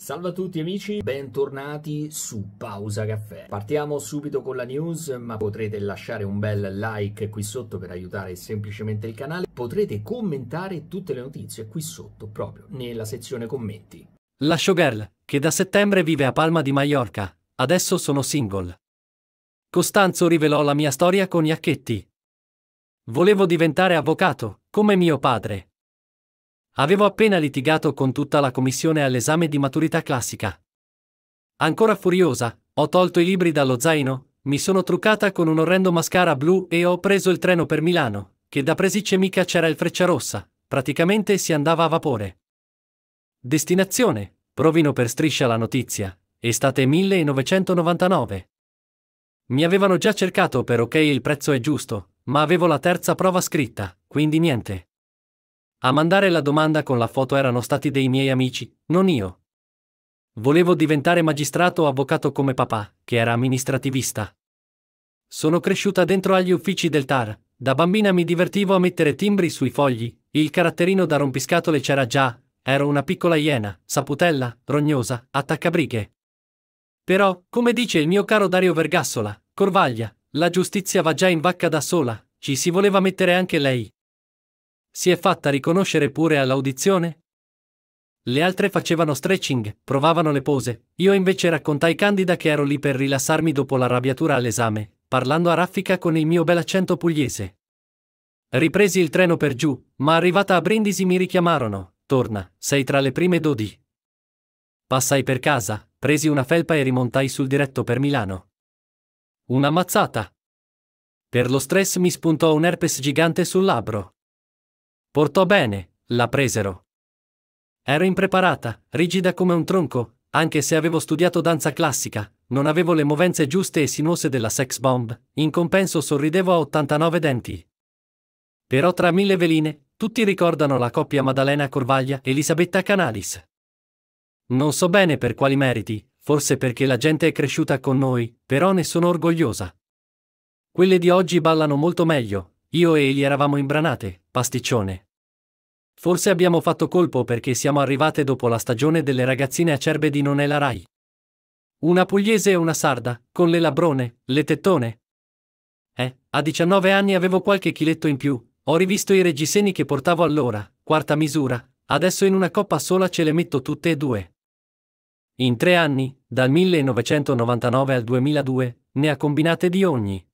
Salve a tutti amici, bentornati su Pausa Caffè. Partiamo subito con la news, ma potrete lasciare un bel like qui sotto per aiutare semplicemente il canale. Potrete commentare tutte le notizie qui sotto, proprio nella sezione commenti. La showgirl, che da settembre vive a Palma di Mallorca, adesso sono single. Costanzo rivelò la mia storia con Iacchetti. Volevo diventare avvocato, come mio padre. Avevo appena litigato con tutta la commissione all'esame di maturità classica. Ancora furiosa, ho tolto i libri dallo zaino, mi sono truccata con un orrendo mascara blu e ho preso il treno per Milano, che da Presicce mica c'era il freccia rossa, praticamente si andava a vapore. Destinazione, provino per striscia la notizia, estate 1999. Mi avevano già cercato per ok il prezzo è giusto, ma avevo la terza prova scritta, quindi niente. A mandare la domanda con la foto erano stati dei miei amici, non io. Volevo diventare magistrato o avvocato come papà, che era amministrativista. Sono cresciuta dentro agli uffici del TAR, da bambina mi divertivo a mettere timbri sui fogli, il caratterino da rompiscatole c'era già, ero una piccola iena, saputella, rognosa, attaccabrighe. Però, come dice il mio caro Dario Vergassola, Corvaglia, la giustizia va già in vacca da sola, ci si voleva mettere anche lei. Si è fatta riconoscere pure all'audizione? Le altre facevano stretching, provavano le pose. Io invece raccontai candida che ero lì per rilassarmi dopo la rabbiatura all'esame, parlando a raffica con il mio bel accento pugliese. Ripresi il treno per giù, ma arrivata a Brindisi mi richiamarono. Torna, sei tra le prime dodi. Passai per casa, presi una felpa e rimontai sul diretto per Milano. Una mazzata. Per lo stress mi spuntò un herpes gigante sul labbro. Portò bene, la presero. Ero impreparata, rigida come un tronco, anche se avevo studiato danza classica, non avevo le movenze giuste e sinuose della sex bomb, in compenso sorridevo a 89 denti. Però tra mille veline, tutti ricordano la coppia Maddalena Corvaglia e Elisabetta Canalis. Non so bene per quali meriti, forse perché la gente è cresciuta con noi, però ne sono orgogliosa. Quelle di oggi ballano molto meglio, io e Eli eravamo imbranate, pasticcione. Forse abbiamo fatto colpo perché siamo arrivate dopo la stagione delle ragazzine acerbe di Non è la Rai. Una pugliese e una sarda, con le labrone, le tettone. Eh, a 19 anni avevo qualche chiletto in più, ho rivisto i reggiseni che portavo allora, quarta misura, adesso in una coppa sola ce le metto tutte e due. In tre anni, dal 1999 al 2002, ne ha combinate di ogni.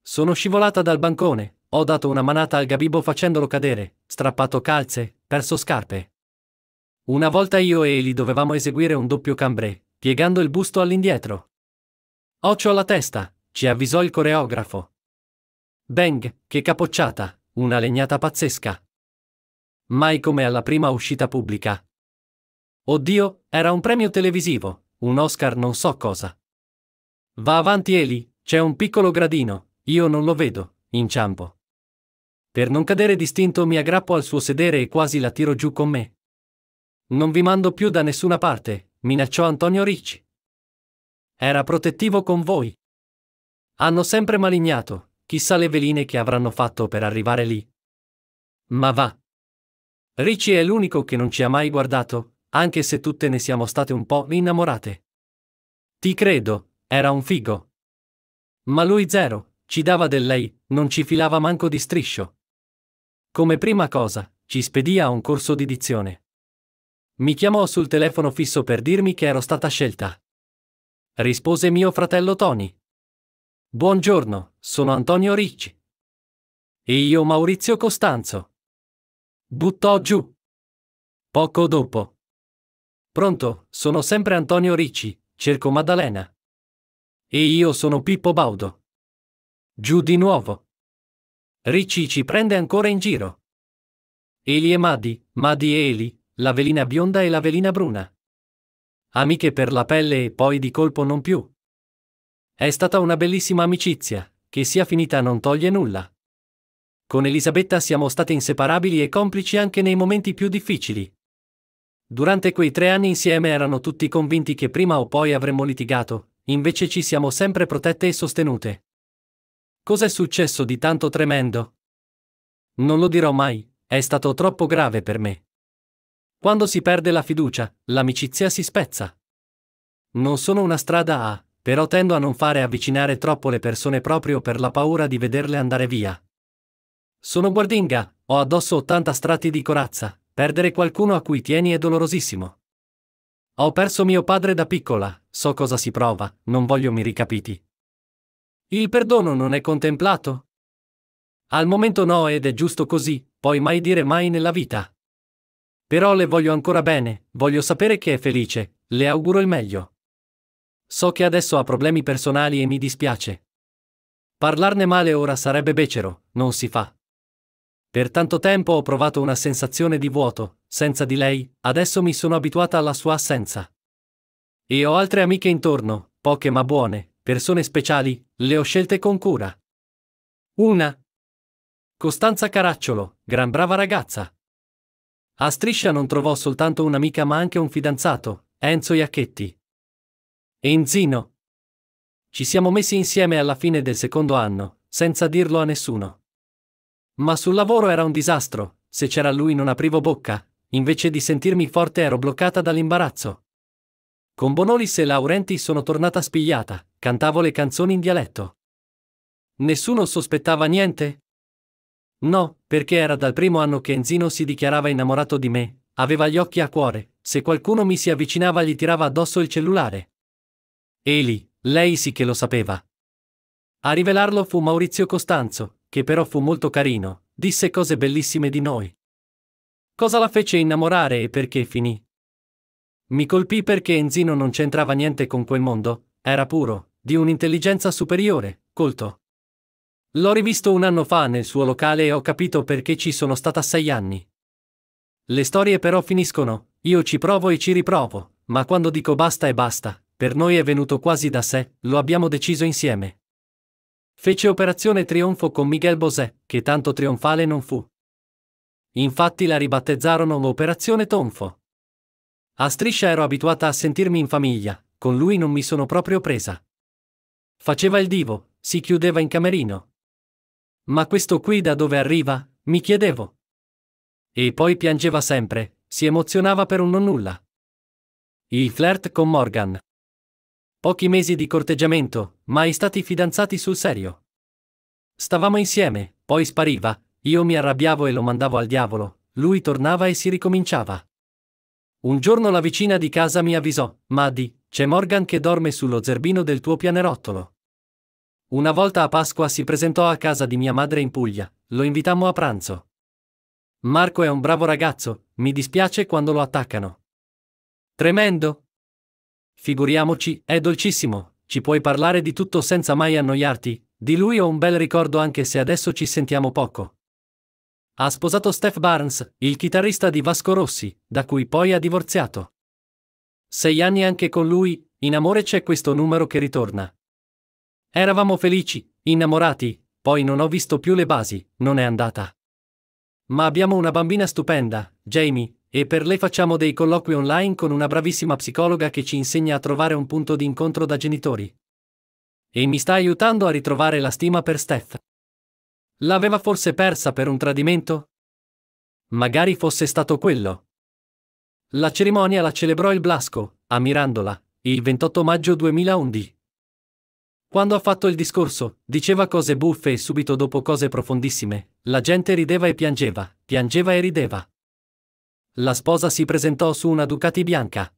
Sono scivolata dal bancone, ho dato una manata al gabibo facendolo cadere, strappato calze, perso scarpe. Una volta io e Eli dovevamo eseguire un doppio cambré, piegando il busto all'indietro. Occio alla testa, ci avvisò il coreografo. Bang, che capocciata, una legnata pazzesca. Mai come alla prima uscita pubblica. Oddio, era un premio televisivo, un Oscar non so cosa. Va avanti Eli, c'è un piccolo gradino, io non lo vedo, inciampo. Per non cadere distinto mi aggrappo al suo sedere e quasi la tiro giù con me. Non vi mando più da nessuna parte, minacciò Antonio Ricci. Era protettivo con voi. Hanno sempre malignato, chissà le veline che avranno fatto per arrivare lì. Ma va. Ricci è l'unico che non ci ha mai guardato, anche se tutte ne siamo state un po' innamorate. Ti credo, era un figo. Ma lui zero, ci dava del lei, non ci filava manco di striscio. Come prima cosa, ci spedì a un corso di dizione. Mi chiamò sul telefono fisso per dirmi che ero stata scelta. Rispose mio fratello Tony. Buongiorno, sono Antonio Ricci. E io Maurizio Costanzo. Buttò giù. Poco dopo. Pronto, sono sempre Antonio Ricci, cerco Maddalena. E io sono Pippo Baudo. Giù di nuovo. Ricci ci prende ancora in giro. Eli e Madi, Madi e Eli, la velina bionda e la velina bruna. Amiche per la pelle e poi di colpo non più. È stata una bellissima amicizia, che sia finita non toglie nulla. Con Elisabetta siamo state inseparabili e complici anche nei momenti più difficili. Durante quei tre anni insieme erano tutti convinti che prima o poi avremmo litigato, invece ci siamo sempre protette e sostenute. Cos'è successo di tanto tremendo? Non lo dirò mai, è stato troppo grave per me. Quando si perde la fiducia, l'amicizia si spezza. Non sono una strada A, però tendo a non fare avvicinare troppo le persone proprio per la paura di vederle andare via. Sono guardinga, ho addosso 80 strati di corazza, perdere qualcuno a cui tieni è dolorosissimo. Ho perso mio padre da piccola, so cosa si prova, non voglio mi ricapiti. Il perdono non è contemplato? Al momento no ed è giusto così, puoi mai dire mai nella vita. Però le voglio ancora bene, voglio sapere che è felice, le auguro il meglio. So che adesso ha problemi personali e mi dispiace. Parlarne male ora sarebbe becero, non si fa. Per tanto tempo ho provato una sensazione di vuoto, senza di lei, adesso mi sono abituata alla sua assenza. E ho altre amiche intorno, poche ma buone, persone speciali, le ho scelte con cura. Una. Costanza Caracciolo, gran brava ragazza. A Striscia non trovò soltanto un'amica ma anche un fidanzato, Enzo Iacchetti. Enzino. Ci siamo messi insieme alla fine del secondo anno, senza dirlo a nessuno. Ma sul lavoro era un disastro, se c'era lui non aprivo bocca, invece di sentirmi forte ero bloccata dall'imbarazzo. Con Bonolis e Laurenti sono tornata spigliata, cantavo le canzoni in dialetto. Nessuno sospettava niente? No, perché era dal primo anno che Enzino si dichiarava innamorato di me, aveva gli occhi a cuore, se qualcuno mi si avvicinava gli tirava addosso il cellulare. Eli, lei sì che lo sapeva. A rivelarlo fu Maurizio Costanzo, che però fu molto carino, disse cose bellissime di noi. Cosa la fece innamorare e perché finì? Mi colpì perché Enzino non c'entrava niente con quel mondo, era puro, di un'intelligenza superiore, colto. L'ho rivisto un anno fa nel suo locale e ho capito perché ci sono stata sei anni. Le storie però finiscono, io ci provo e ci riprovo, ma quando dico basta e basta, per noi è venuto quasi da sé, lo abbiamo deciso insieme. Fece operazione trionfo con Miguel Bosè, che tanto trionfale non fu. Infatti la ribattezzarono Operazione Tonfo. A striscia ero abituata a sentirmi in famiglia, con lui non mi sono proprio presa. Faceva il divo, si chiudeva in camerino. Ma questo qui da dove arriva? mi chiedevo. E poi piangeva sempre, si emozionava per un non nulla. Il flirt con Morgan. Pochi mesi di corteggiamento, mai stati fidanzati sul serio. Stavamo insieme, poi spariva, io mi arrabbiavo e lo mandavo al diavolo, lui tornava e si ricominciava. Un giorno la vicina di casa mi avvisò, Maddi, c'è Morgan che dorme sullo zerbino del tuo pianerottolo. Una volta a Pasqua si presentò a casa di mia madre in Puglia, lo invitammo a pranzo. Marco è un bravo ragazzo, mi dispiace quando lo attaccano. Tremendo? Figuriamoci, è dolcissimo, ci puoi parlare di tutto senza mai annoiarti, di lui ho un bel ricordo anche se adesso ci sentiamo poco ha sposato Steph Barnes, il chitarrista di Vasco Rossi, da cui poi ha divorziato. Sei anni anche con lui, in amore c'è questo numero che ritorna. Eravamo felici, innamorati, poi non ho visto più le basi, non è andata. Ma abbiamo una bambina stupenda, Jamie, e per lei facciamo dei colloqui online con una bravissima psicologa che ci insegna a trovare un punto di incontro da genitori. E mi sta aiutando a ritrovare la stima per Steph. L'aveva forse persa per un tradimento? Magari fosse stato quello. La cerimonia la celebrò il Blasco, ammirandola, il 28 maggio 2011. Quando ha fatto il discorso, diceva cose buffe e subito dopo cose profondissime, la gente rideva e piangeva, piangeva e rideva. La sposa si presentò su una Ducati bianca.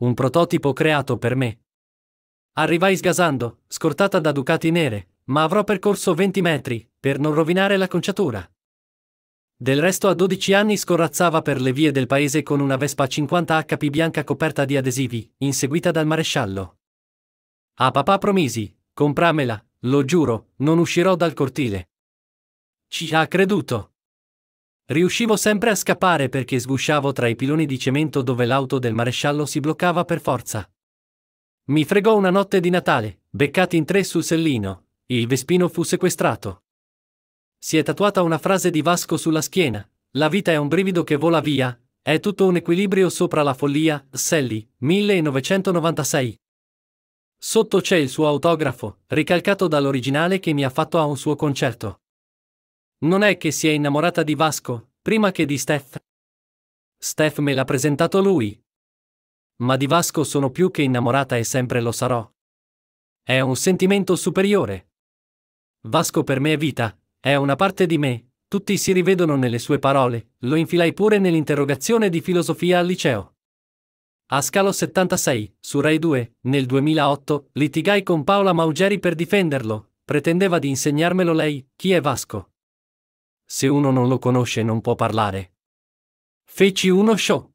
Un prototipo creato per me. Arrivai sgasando, scortata da Ducati nere, ma avrò percorso 20 metri, per non rovinare la conciatura. Del resto a 12 anni scorrazzava per le vie del paese con una Vespa 50 HP bianca coperta di adesivi, inseguita dal maresciallo. A papà promisi, compramela, lo giuro, non uscirò dal cortile. Ci ha creduto. Riuscivo sempre a scappare perché sgusciavo tra i piloni di cemento dove l'auto del maresciallo si bloccava per forza. Mi fregò una notte di Natale, beccati in tre sul sellino, il vespino fu sequestrato. Si è tatuata una frase di Vasco sulla schiena. La vita è un brivido che vola via, è tutto un equilibrio sopra la follia, Sally, 1996. Sotto c'è il suo autografo, ricalcato dall'originale che mi ha fatto a un suo concerto. Non è che si è innamorata di Vasco, prima che di Steph. Steph me l'ha presentato lui. Ma di Vasco sono più che innamorata e sempre lo sarò. È un sentimento superiore. Vasco per me è vita, è una parte di me, tutti si rivedono nelle sue parole, lo infilai pure nell'interrogazione di filosofia al liceo. A Scalo 76, su Rai 2, nel 2008, litigai con Paola Maugeri per difenderlo, pretendeva di insegnarmelo lei, chi è Vasco. Se uno non lo conosce non può parlare. Feci uno show.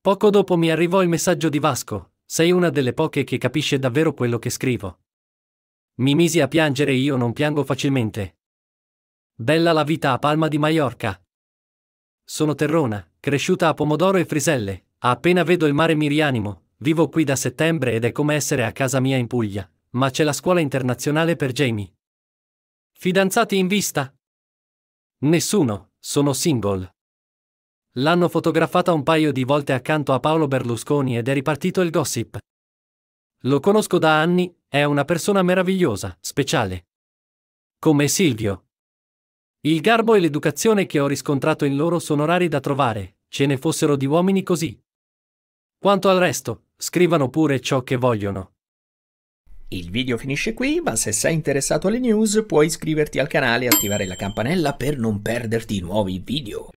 Poco dopo mi arrivò il messaggio di Vasco, sei una delle poche che capisce davvero quello che scrivo. Mi misi a piangere e io non piango facilmente. Bella la vita a Palma di Maiorca. Sono terrona, cresciuta a pomodoro e friselle, appena vedo il mare mi rianimo, vivo qui da settembre ed è come essere a casa mia in Puglia, ma c'è la scuola internazionale per Jamie. Fidanzati in vista? Nessuno, sono single. L'hanno fotografata un paio di volte accanto a Paolo Berlusconi ed è ripartito il gossip. Lo conosco da anni, è una persona meravigliosa, speciale. Come Silvio, il garbo e l'educazione che ho riscontrato in loro sono rari da trovare, ce ne fossero di uomini così. Quanto al resto, scrivano pure ciò che vogliono. Il video finisce qui, ma se sei interessato alle news puoi iscriverti al canale e attivare la campanella per non perderti nuovi video.